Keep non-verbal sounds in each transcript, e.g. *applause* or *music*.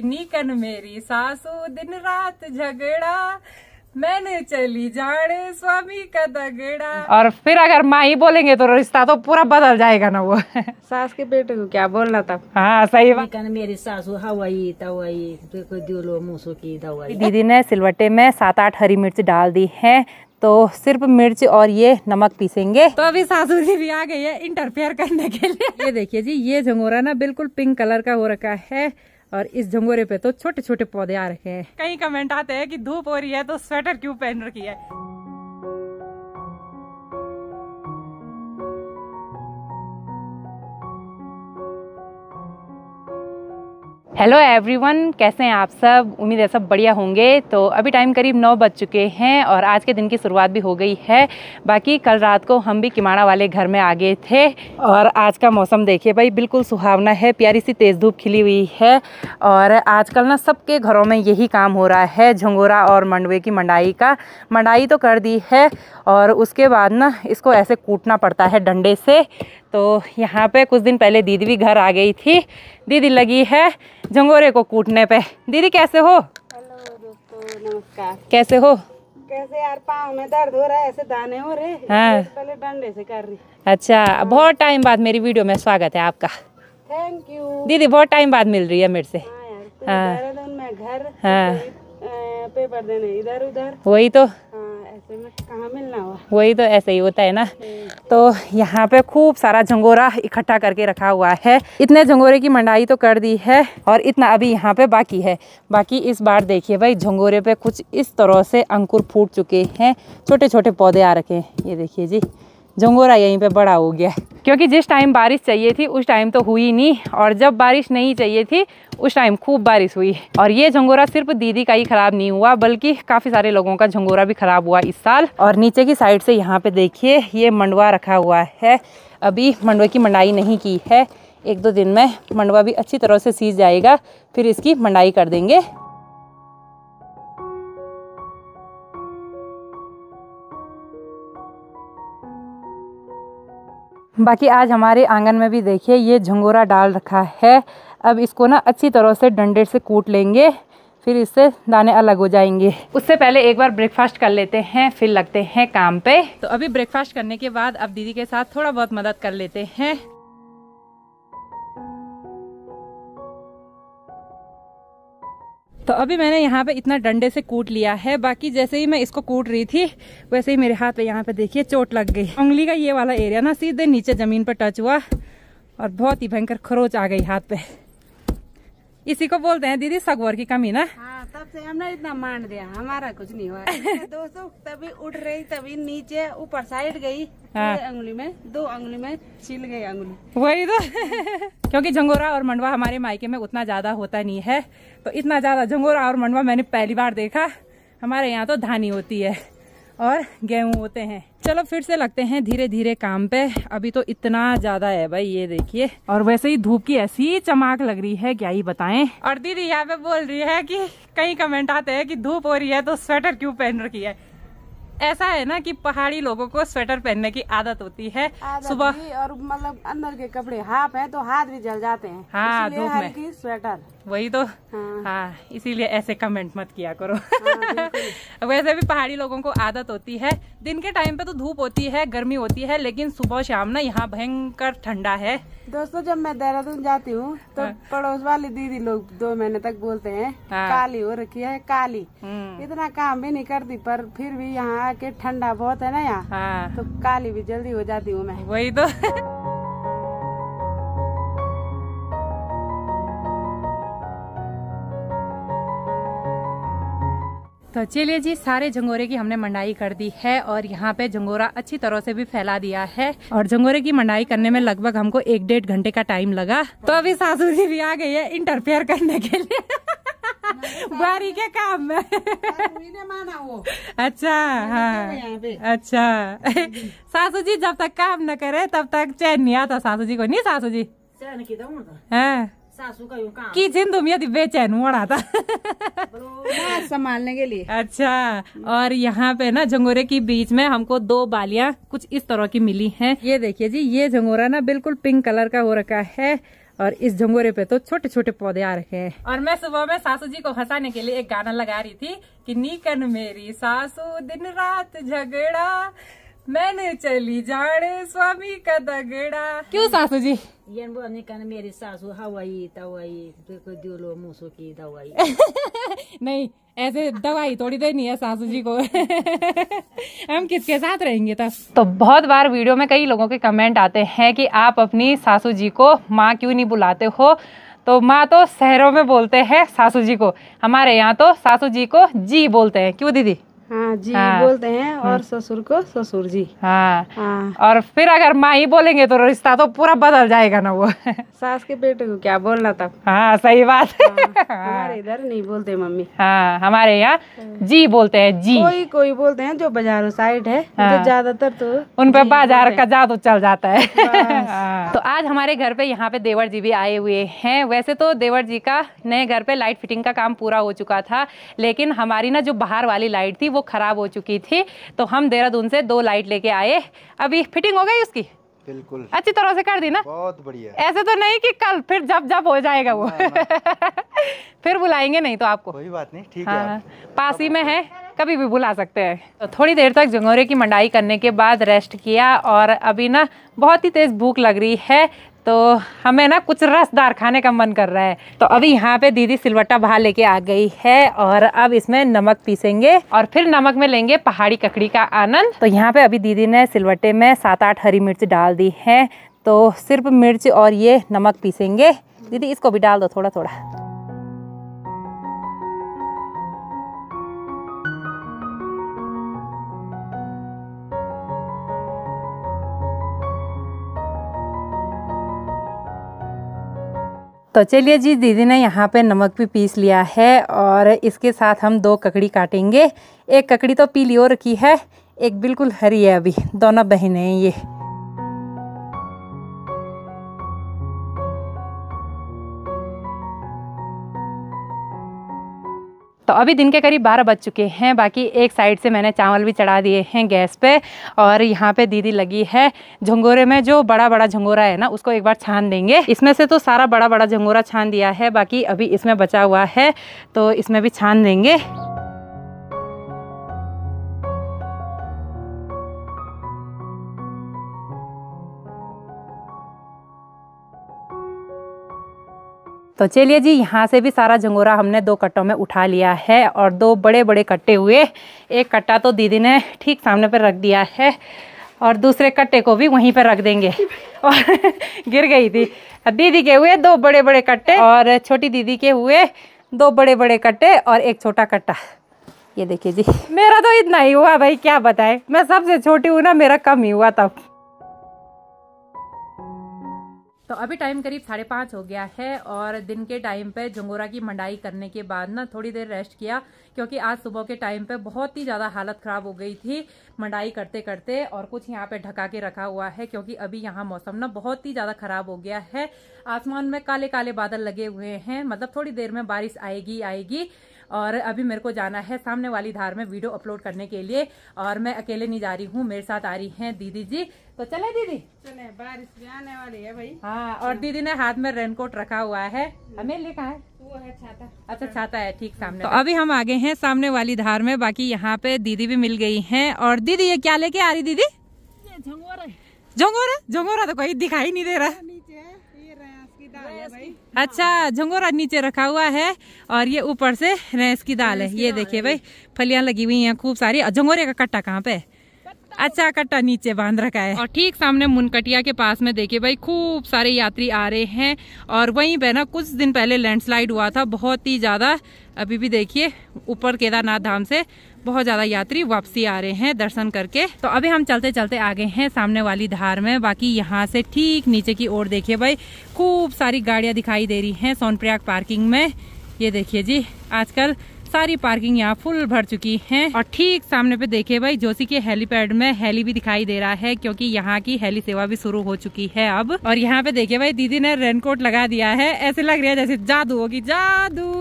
निकन मेरी सासू दिन रात झगड़ा मैंने चली जाने स्वामी का दगड़ा और फिर अगर माँ ही बोलेंगे तो रिश्ता तो पूरा बदल जाएगा ना वो सास के बेटे को क्या बोलना था हाँ सही बात मेरी सासू हवाई तवाई देखो दिलो मूसो की दवाई दीदी ने सिलवटे में सात आठ हरी मिर्च डाल दी है तो सिर्फ मिर्च और ये नमक पीसेंगे तो अभी सासू जी भी आ गई है इंटरफेयर करने के लिए ये देखिए जी ये झंगोरा ना बिल्कुल पिंक कलर का हो रखा है और इस झंगोरे पे तो छोटे छोटे पौधे आ रखे हैं कहीं कमेंट आते हैं कि धूप हो रही है तो स्वेटर क्यों पहन रखी है हेलो एवरीवन कैसे हैं आप सब उम्मीद है सब बढ़िया होंगे तो अभी टाइम करीब नौ बज चुके हैं और आज के दिन की शुरुआत भी हो गई है बाकी कल रात को हम भी किमाड़ा वाले घर में आ गए थे और आज का मौसम देखिए भाई बिल्कुल सुहावना है प्यारी सी तेज़ धूप खिली हुई है और आजकल ना सबके घरों में यही काम हो रहा है झंगोरा और मंडवे की मंडाई का मंडाई तो कर दी है और उसके बाद ना इसको ऐसे कूटना पड़ता है डंडे से तो यहाँ पे कुछ दिन पहले दीदी भी घर आ गई थी दीदी लगी है झंगोरे को कूटने पे दीदी कैसे हो हेलो दोस्तों नमस्कार कैसे हो कैसे यार पाँव में दर्द हो रहा है ऐसे दाने हो रहे हाँ तो पहले डंडे से कर रही अच्छा हाँ। बहुत टाइम बाद मेरी वीडियो में स्वागत है आपका थैंक यू दीदी बहुत टाइम बाद मिल रही है मेरे से हाँ, यार, तो हाँ। घर हाँ। पेपर देने इधर उधर वही तो हाँ, वही तो ऐसे ही होता है ना हम्म। तो यहाँ पे खूब सारा झंगोरा इकट्ठा करके रखा हुआ है इतने झंगोरे की मंडाई तो कर दी है और इतना अभी यहाँ पे बाकी है बाकी इस बार देखिए भाई झंगोरे पे कुछ इस तरह से अंकुर फूट चुके हैं छोटे छोटे पौधे आ रखे हैं ये देखिए जी झंगोरा यहीं पे बड़ा हो गया है क्योंकि जिस टाइम बारिश चाहिए थी उस टाइम तो हुई नहीं और जब बारिश नहीं चाहिए थी उस टाइम खूब बारिश हुई और ये झंगोरा सिर्फ दीदी का ही ख़राब नहीं हुआ बल्कि काफ़ी सारे लोगों का झंगोरा भी ख़राब हुआ इस साल और नीचे की साइड से यहाँ पे देखिए ये मंडवा रखा हुआ है अभी मंडवे की मंडाई नहीं की है एक दो दिन में मंडवा भी अच्छी तरह से सीज जाएगा फिर इसकी मंडाई कर देंगे बाकी आज हमारे आंगन में भी देखिए ये झंगोरा डाल रखा है अब इसको ना अच्छी तरह से डंडे से कूट लेंगे फिर इससे दाने अलग हो जाएंगे उससे पहले एक बार ब्रेकफास्ट कर लेते हैं फिर लगते हैं काम पे तो अभी ब्रेकफास्ट करने के बाद अब दीदी के साथ थोड़ा बहुत मदद कर लेते हैं तो अभी मैंने यहाँ पे इतना डंडे से कूट लिया है बाकी जैसे ही मैं इसको कूट रही थी वैसे ही मेरे हाथ पे यहाँ पे देखिए चोट लग गई उंगली का ये वाला एरिया ना सीधे नीचे जमीन पर टच हुआ और बहुत ही भयंकर खरोच आ गई हाथ पे इसी को बोलते हैं दीदी सगवर की कमी ना हाँ, तब से हमने इतना मान दिया हमारा कुछ नहीं हुआ *laughs* तो दोस्तों तभी उठ रही तभी नीचे ऊपर साइड गई हाँ। अंगुली में दो अंगुली में छिल गई अंगुली वही तो *laughs* क्योंकि झंगोरा और मंडवा हमारे मायके में उतना ज्यादा होता नहीं है तो इतना ज्यादा झंगोरा और मंडवा मैंने पहली बार देखा हमारे यहाँ तो धानी होती है और गेहूं होते हैं चलो फिर से लगते हैं धीरे धीरे काम पे अभी तो इतना ज्यादा है भाई ये देखिए और वैसे ही धूप की ऐसी चमक लग रही है क्या ही बताएं और दीदी यहाँ पे बोल रही है कि कई कमेंट आते हैं कि धूप हो रही है तो स्वेटर क्यों पहन रखी है ऐसा है ना कि पहाड़ी लोगों को स्वेटर पहनने की आदत होती है सुबह और मतलब अंदर के कपड़े हाफ है तो हाथ भी जल जाते हैं हाँ धूप में स्वेटर वही तो हाँ, हाँ इसीलिए ऐसे कमेंट मत किया करो हाँ, *laughs* वैसे भी पहाड़ी लोगों को आदत होती है दिन के टाइम पे तो धूप होती है गर्मी होती है लेकिन सुबह शाम ना यहाँ भयंकर ठंडा है दोस्तों जब मैं देहरादून जाती हूँ तो हाँ, पड़ोस वाली दीदी लोग दो महीने तक बोलते हैं हाँ, काली हो रखी है काली हम्म। इतना काम भी नहीं करती पर फिर भी यहाँ आके ठंडा बहुत है ना यहाँ हाँ। तो काली भी जल्दी हो जाती हूँ मैं वही तो *laughs* तो चलिए जी सारे झंगोरे की हमने मंडाई कर दी है और यहाँ पे झंगोरा अच्छी तरह से भी फैला दिया है और झंगोरे की मंडाई करने में लगभग हमको एक डेढ़ घंटे का टाइम लगा तो अभी सासू जी भी आ गई है इंटरफेयर करने के लिए *laughs* बारी के काम में माना वो अच्छा हाँ अच्छा हाँ *laughs* सासू जी जब तक काम न करे तब तक चैन नहीं आता सासू जी को नहीं सासू जी चैन की है सासू का यूं काम की जिन तुम यदि बेचैन हुआ था संभालने के लिए अच्छा और यहाँ पे ना झंगोरे के बीच में हमको दो बालियां कुछ इस तरह की मिली हैं ये देखिए जी ये झंगोरा ना बिल्कुल पिंक कलर का हो रखा है और इस झंगोरे पे तो छोटे छोटे पौधे आ रखे हैं और मैं सुबह में सासू जी को हंसाने के लिए एक गाना लगा रही थी कि नीकन मेरी सासू दिन रात झगड़ा मैंने चली जाने स्वामी का दगड़ा क्यों सासू जी Yan buwan ni kana meri सासू हवाई तवाई देखो दियो मुसो की दवाई नहीं ऐसे दवाई थोड़ी देनी है सासू जी को हम किसके साथ रहेंगे तब तो बहुत बार वीडियो में कई लोगों के कमेंट आते हैं कि आप अपनी सासू जी को माँ क्यों नहीं बुलाते हो तो माँ तो शहरों में बोलते हैं सासू जी को हमारे यहाँ तो सासू जी को जी बोलते हैं क्यों दीदी हाँ, जी हाँ, बोलते हैं और हम्म। ससुर को ससुर जी हाँ, हाँ और फिर अगर माँ ही बोलेंगे तो रिश्ता तो पूरा बदल जाएगा ना वो *laughs* सास के बेटे को क्या बोलना था हाँ सही बात है हाँ, *laughs* हाँ, हमारे इधर नहीं बोलते मम्मी हाँ हमारे यहाँ हाँ। जी बोलते हैं जी कोई कोई बोलते हैं जो बाजारों साइड है हाँ, तो ज्यादातर तो उन बाजार का जादू चल जाता है *laughs* तो आज हमारे घर पे यहाँ पे देवर जी भी आए हुए है वैसे तो देवर जी का नए घर पे लाइट फिटिंग का काम पूरा हो चुका था लेकिन हमारी ना जो बाहर वाली लाइट थी वो ख़राब हो चुकी थी तो हम देहरादून से दो लाइट लेके आए अभी फिटिंग हो गई उसकी बिल्कुल अच्छी तरह से कर दी ना बहुत बढ़िया ऐसे तो नहीं कि कल फिर जब जब हो जाएगा वो *laughs* फिर बुलाएंगे नहीं तो आपको कोई बात नहीं ठीक हाँ, है पास ही में है कभी भी बुला सकते हैं तो थोड़ी देर तक जंगोरे की मंडाई करने के बाद रेस्ट किया और अभी ना बहुत ही तेज़ भूख लग रही है तो हमें ना कुछ रसदार खाने का मन कर रहा है तो अभी यहाँ पे दीदी सिलवट्टा बाहर लेके आ गई है और अब इसमें नमक पीसेंगे और फिर नमक में लेंगे पहाड़ी ककड़ी का आनंद तो यहाँ पे अभी दीदी ने सिलवट्टे में सात आठ हरी मिर्च डाल दी है तो सिर्फ मिर्च और ये नमक पीसेंगे दीदी इसको भी डाल दो थोड़ा थोड़ा तो चलिए जी दीदी ने यहाँ पे नमक भी पीस लिया है और इसके साथ हम दो ककड़ी काटेंगे एक ककड़ी तो पीली हो रखी है एक बिल्कुल हरी है अभी दोनों बहनें हैं ये तो अभी दिन के करीब बारह बज चुके हैं बाकी एक साइड से मैंने चावल भी चढ़ा दिए हैं गैस पे और यहाँ पे दीदी लगी है झंगोरे में जो बड़ा बड़ा झंगोरा है ना उसको एक बार छान देंगे इसमें से तो सारा बड़ा बड़ा झंगोरा छान दिया है बाकी अभी इसमें बचा हुआ है तो इसमें भी छान देंगे तो चलिए जी यहाँ से भी सारा झंगोरा हमने दो कट्टों में उठा लिया है और दो बड़े बड़े कट्टे हुए एक कट्टा तो दीदी ने ठीक सामने पर रख दिया है और दूसरे कट्टे को भी वहीं पर रख देंगे और *laughs* गिर गई थी दीदी के हुए दो बड़े बड़े कट्टे और छोटी दीदी के हुए दो बड़े बड़े कट्टे और एक छोटा कट्टा ये देखिए जी मेरा तो इतना ही हुआ भाई क्या बताएं मैं सबसे छोटी हूँ ना मेरा कम ही हुआ तब तो अभी टाइम करीब साढ़े पाँच हो गया है और दिन के टाइम पे झुंगोरा की मंडाई करने के बाद ना थोड़ी देर रेस्ट किया क्योंकि आज सुबह के टाइम पे बहुत ही ज़्यादा हालत ख़राब हो गई थी मंडाई करते करते और कुछ यहाँ पे ढका के रखा हुआ है क्योंकि अभी यहाँ मौसम ना बहुत ही ज़्यादा ख़राब हो गया है आसमान में काले काले बादल लगे हुए हैं मतलब थोड़ी देर में बारिश आएगी आएगी और अभी मेरे को जाना है सामने वाली धार में वीडियो अपलोड करने के लिए और मैं अकेले नहीं जा रही हूँ मेरे साथ आ रही है दीदी जी तो चले दीदी चले बारिश भी आने वाली है भाई हाँ और दीदी ने हाथ में रेनकोट रखा हुआ है हम्म। हमें लिखा है वो है छाता अच्छा छाता है ठीक सामने तो अभी हम आगे हैं सामने वाली धार में बाकी यहाँ पे दीदी भी मिल गई हैं और दीदी ये क्या लेके आ रही दीदी झंगोरा झंगोरा झंगोरा तो कोई दिखाई नहीं दे रहा अच्छा झंगोरा नीचे रखा हुआ है और ये ऊपर से रेस की दाल है ये देखिए भाई फलियां लगी हुई हैं खूब सारी झंगोरे का कट्टा कहाँ पे अच्छा कट्टा नीचे बांध रखा है और ठीक सामने मुनकटिया के पास में देखिए भाई खूब सारे यात्री आ रहे हैं और वहीं पे ना कुछ दिन पहले लैंडस्लाइड हुआ था बहुत ही ज्यादा अभी भी देखिए ऊपर केदारनाथ धाम से बहुत ज्यादा यात्री वापसी आ रहे हैं दर्शन करके तो अभी हम चलते चलते आ गए हैं सामने वाली धार में बाकी यहाँ से ठीक नीचे की ओर देखिए भाई खूब सारी गाड़ियां दिखाई दे रही है सोनप्रयाग पार्किंग में ये देखिए जी आजकल सारी पार्किंग यहाँ फुल भर चुकी है और ठीक सामने पे देखिए भाई जोशी के हेलीपैड में हेली भी दिखाई दे रहा है क्योंकि यहाँ की हेली सेवा भी शुरू हो चुकी है अब और यहाँ पे देखिए भाई दीदी ने रेनकोट लगा दिया है ऐसे लग रहा है जैसे जादू होगी जादू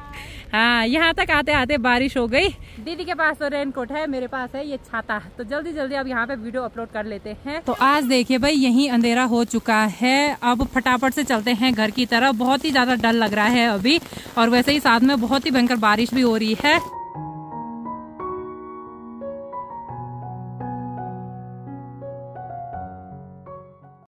*laughs* हाँ यहाँ तक आते आते बारिश हो गई दीदी के पास तो रेन कोट है मेरे पास है ये छाता तो जल्दी जल्दी अब यहाँ पे वीडियो अपलोड कर लेते हैं तो आज देखिए भाई यही अंधेरा हो चुका है अब फटाफट से चलते हैं घर की तरफ बहुत ही ज्यादा डर लग रहा है अभी और वैसे ही साथ में बहुत ही भयंकर बारिश भी हो रही है